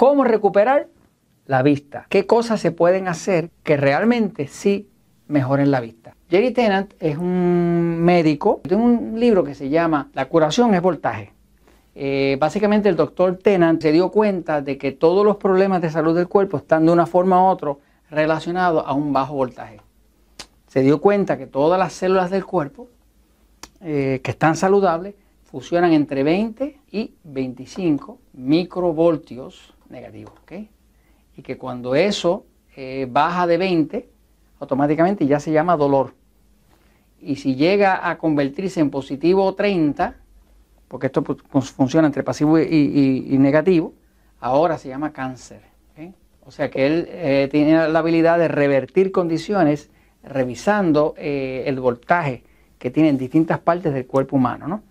¿Cómo recuperar la vista? ¿Qué cosas se pueden hacer que realmente sí mejoren la vista? Jerry Tennant es un médico, tiene un libro que se llama La curación es voltaje. Eh, básicamente el doctor Tennant se dio cuenta de que todos los problemas de salud del cuerpo están de una forma u otra relacionados a un bajo voltaje. Se dio cuenta que todas las células del cuerpo eh, que están saludables funcionan entre 20 y 25 microvoltios negativo. Y que cuando eso eh, baja de 20, automáticamente ya se llama dolor. Y si llega a convertirse en positivo o 30, porque esto pues, funciona entre pasivo y, negativo, ahora se llama cáncer. O sea que él eh, tiene la habilidad de revertir condiciones revisando eh, el voltaje que tienen distintas partes del cuerpo humano. ¿no?